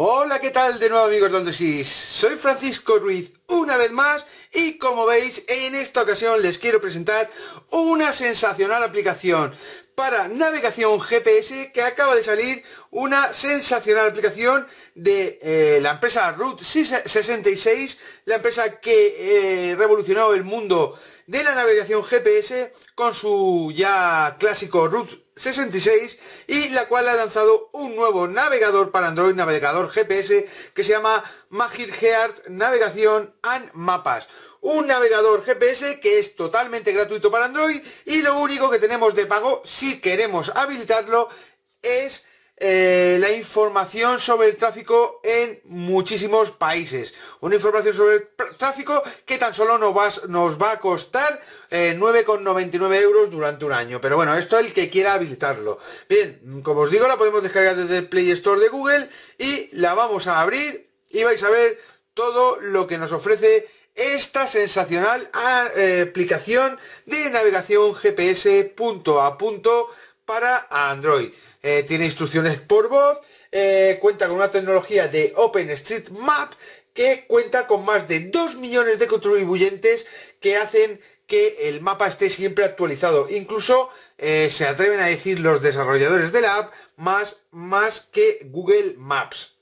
Hola, ¿qué tal de nuevo amigos sis Soy Francisco Ruiz una vez más y como veis en esta ocasión les quiero presentar una sensacional aplicación para navegación GPS que acaba de salir una sensacional aplicación de eh, la empresa Route 66, la empresa que eh, revolucionó el mundo de la navegación GPS con su ya clásico Route 66 y la cual ha lanzado un nuevo navegador para Android, navegador GPS que se llama Magir Heart Navegación and Mapas un navegador GPS que es totalmente gratuito para Android y lo único que tenemos de pago, si queremos habilitarlo, es eh, la información sobre el tráfico en muchísimos países. Una información sobre el tráfico que tan solo nos va, nos va a costar 9,99 eh, euros durante un año. Pero bueno, esto es el que quiera habilitarlo. Bien, como os digo, la podemos descargar desde el Play Store de Google y la vamos a abrir y vais a ver todo lo que nos ofrece esta sensacional ah, eh, aplicación de navegación GPS punto a punto para Android. Eh, tiene instrucciones por voz, eh, cuenta con una tecnología de OpenStreetMap que cuenta con más de 2 millones de contribuyentes que hacen que el mapa esté siempre actualizado. Incluso se atreven a decir los desarrolladores de la app más, más que Google Maps.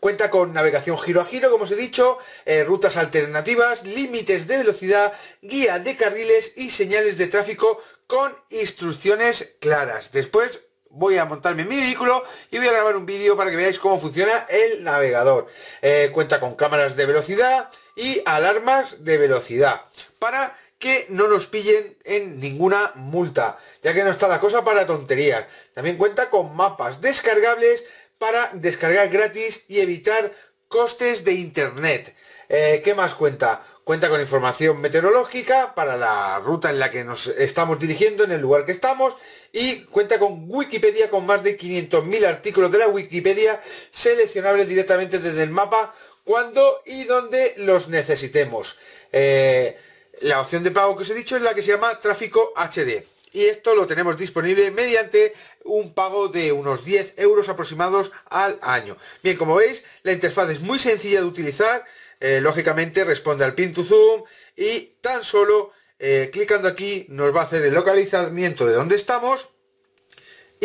Cuenta con navegación giro a giro, como os he dicho, eh, rutas alternativas, límites de velocidad, guía de carriles y señales de tráfico con instrucciones claras. Después voy a montarme en mi vehículo y voy a grabar un vídeo para que veáis cómo funciona el navegador. Eh, cuenta con cámaras de velocidad y alarmas de velocidad para que no nos pillen en ninguna multa, ya que no está la cosa para tonterías. También cuenta con mapas descargables para descargar gratis y evitar costes de internet. Eh, ¿Qué más cuenta? Cuenta con información meteorológica para la ruta en la que nos estamos dirigiendo, en el lugar que estamos, y cuenta con Wikipedia con más de 500.000 artículos de la Wikipedia seleccionables directamente desde el mapa cuando y donde los necesitemos. Eh, la opción de pago que os he dicho es la que se llama Tráfico HD. Y esto lo tenemos disponible mediante un pago de unos 10 euros aproximados al año. Bien, como veis, la interfaz es muy sencilla de utilizar, eh, lógicamente responde al pin to zoom y tan solo eh, clicando aquí nos va a hacer el localizamiento de donde estamos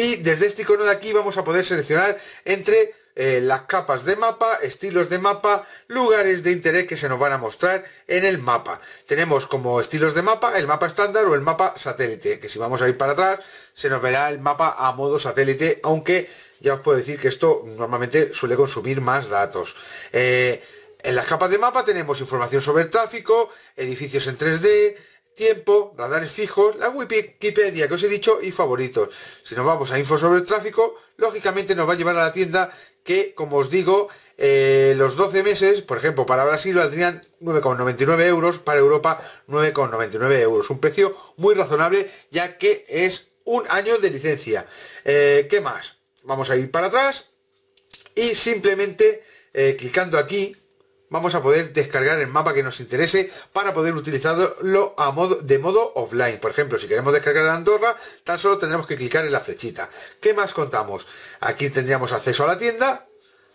y desde este icono de aquí vamos a poder seleccionar entre eh, las capas de mapa, estilos de mapa, lugares de interés que se nos van a mostrar en el mapa. Tenemos como estilos de mapa el mapa estándar o el mapa satélite, que si vamos a ir para atrás se nos verá el mapa a modo satélite, aunque ya os puedo decir que esto normalmente suele consumir más datos. Eh, en las capas de mapa tenemos información sobre tráfico, edificios en 3D, tiempo, radares fijos, la Wikipedia que os he dicho y favoritos. Si nos vamos a info sobre el tráfico, lógicamente nos va a llevar a la tienda que, como os digo, eh, los 12 meses, por ejemplo, para Brasil valdrían 9,99 euros, para Europa 9,99 euros. Un precio muy razonable ya que es un año de licencia. Eh, ¿Qué más? Vamos a ir para atrás y simplemente eh, clicando aquí vamos a poder descargar el mapa que nos interese para poder utilizarlo a modo, de modo offline. Por ejemplo, si queremos descargar Andorra, tan solo tendremos que clicar en la flechita. ¿Qué más contamos? Aquí tendríamos acceso a la tienda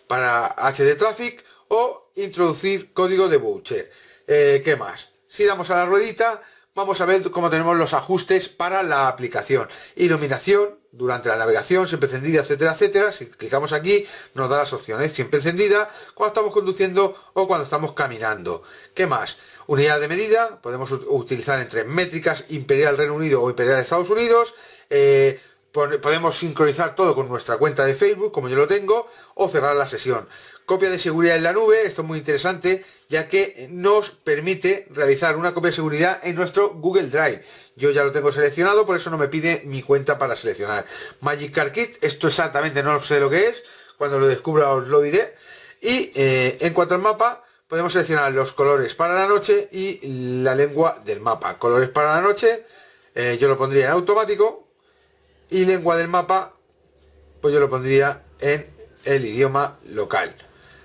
para HD Traffic o introducir código de voucher. Eh, ¿Qué más? Si damos a la ruedita, vamos a ver cómo tenemos los ajustes para la aplicación. Iluminación, durante la navegación, siempre encendida, etcétera, etcétera. Si clicamos aquí, nos da las opciones, siempre encendida, cuando estamos conduciendo o cuando estamos caminando. ¿Qué más? Unidad de medida, podemos utilizar entre métricas, imperial Reino Unido o imperial Estados Unidos. Eh, podemos sincronizar todo con nuestra cuenta de Facebook, como yo lo tengo, o cerrar la sesión. Copia de seguridad en la nube, esto es muy interesante, ya que nos permite realizar una copia de seguridad en nuestro Google Drive. Yo ya lo tengo seleccionado, por eso no me pide mi cuenta para seleccionar. Magic Car Kit, esto exactamente no sé lo que es, cuando lo descubra os lo diré. Y eh, en cuanto al mapa, podemos seleccionar los colores para la noche y la lengua del mapa. Colores para la noche, eh, yo lo pondría en automático, y lengua del mapa, pues yo lo pondría en el idioma local.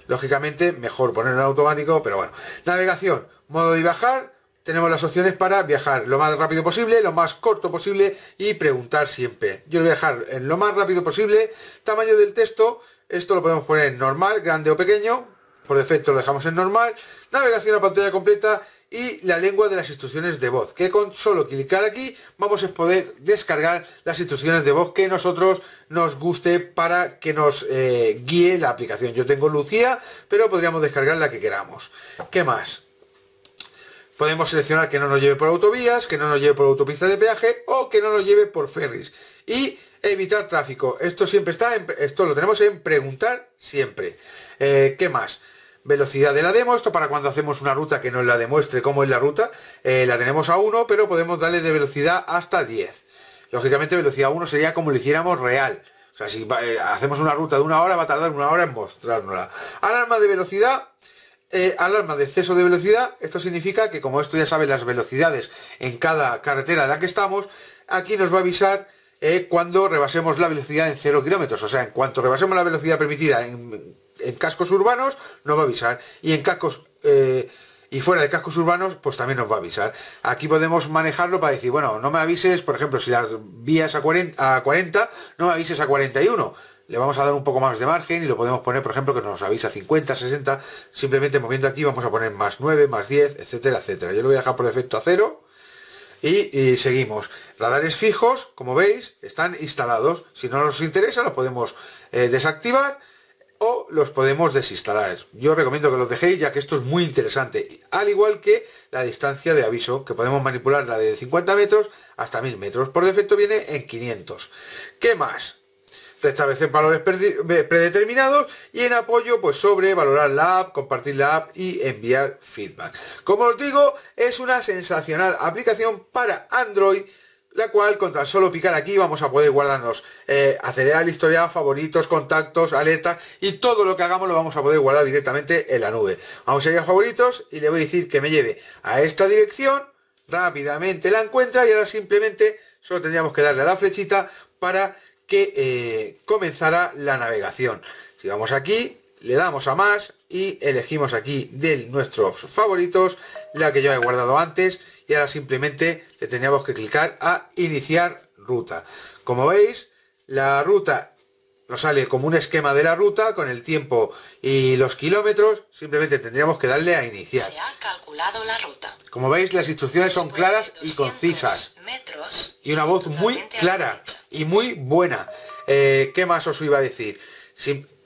Lógicamente, mejor ponerlo en automático, pero bueno. Navegación, modo de viajar, tenemos las opciones para viajar lo más rápido posible, lo más corto posible y preguntar siempre. Yo voy a dejar en lo más rápido posible. Tamaño del texto, esto lo podemos poner en normal, grande o pequeño. Por defecto lo dejamos en normal. Navegación a pantalla completa y la lengua de las instrucciones de voz, que con solo clicar aquí vamos a poder descargar las instrucciones de voz que nosotros nos guste para que nos eh, guíe la aplicación. Yo tengo Lucía, pero podríamos descargar la que queramos. ¿Qué más? Podemos seleccionar que no nos lleve por autovías, que no nos lleve por autopistas de peaje o que no nos lleve por ferries. Y evitar tráfico. Esto siempre está, en, esto lo tenemos en preguntar siempre. Eh, ¿Qué más? velocidad de la demo, esto para cuando hacemos una ruta que nos la demuestre cómo es la ruta, eh, la tenemos a 1, pero podemos darle de velocidad hasta 10. Lógicamente velocidad 1 sería como lo hiciéramos real. O sea, si eh, hacemos una ruta de una hora, va a tardar una hora en mostrárnosla. Alarma de velocidad, eh, alarma de exceso de velocidad, esto significa que como esto ya sabe las velocidades en cada carretera en la que estamos, aquí nos va a avisar cuando rebasemos la velocidad en 0 kilómetros, o sea, en cuanto rebasemos la velocidad permitida en en cascos urbanos nos va a avisar. Y en cascos... Eh, y fuera de cascos urbanos, pues también nos va a avisar. Aquí podemos manejarlo para decir, bueno, no me avises, por ejemplo, si las vías a 40, a 40 no me avises a 41 le vamos a dar un poco más de margen y lo podemos poner, por ejemplo, que nos avisa 50, 60, simplemente moviendo aquí vamos a poner más 9, más 10, etcétera, etcétera. Yo lo voy a dejar por defecto a 0 y, seguimos. Radares fijos, como veis, están instalados. Si no nos interesa, lo podemos eh, desactivar o los podemos desinstalar. Yo recomiendo que los dejéis ya que esto es muy interesante. Al igual que la distancia de aviso, que podemos manipular la de 50 metros hasta 1000 metros. Por defecto viene en 500. ¿Qué más? Restablecer valores eh, predeterminados y en apoyo pues sobre valorar la app, compartir la app y enviar feedback. Como os digo, es una sensacional aplicación para Android la cual con tan solo picar aquí vamos a poder guardarnos eh, acelerar el historial, favoritos, contactos, alerta y todo lo que hagamos lo vamos a poder guardar directamente en la nube. Vamos a ir a favoritos y le voy a decir que me lleve a esta dirección, rápidamente la encuentra y ahora simplemente solo tendríamos que darle a la flechita para que eh, comenzara la navegación. Si vamos aquí, le damos a más y elegimos aquí de nuestros favoritos, la que yo he guardado antes y ahora simplemente le teníamos que clicar a iniciar ruta. Como veis, la ruta nos sale como un esquema de la ruta con el tiempo y los kilómetros, simplemente tendríamos que darle a iniciar. Se ha calculado la ruta. Como veis, las instrucciones son claras y concisas. y una voz muy clara y muy buena. Eh, ¿Qué más os iba a decir?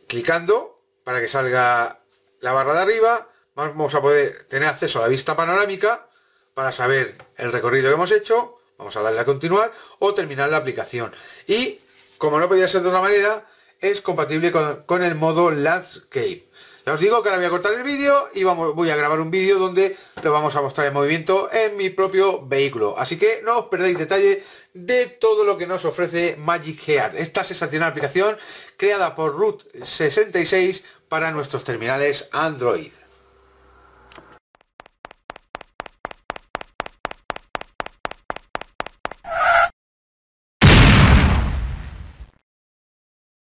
clicando para que salga la barra de arriba, vamos a poder tener acceso a la vista panorámica para saber el recorrido que hemos hecho, vamos a darle a continuar o terminar la aplicación. Y, como no podía ser de otra manera, es compatible con, el modo Landscape. Ya os digo que ahora voy a cortar el vídeo y voy a grabar un vídeo donde lo vamos a mostrar en movimiento en mi propio vehículo. Así que no os perdáis detalle de todo lo que nos ofrece Magic Heart, esta sensacional aplicación creada por Root66 para nuestros terminales Android.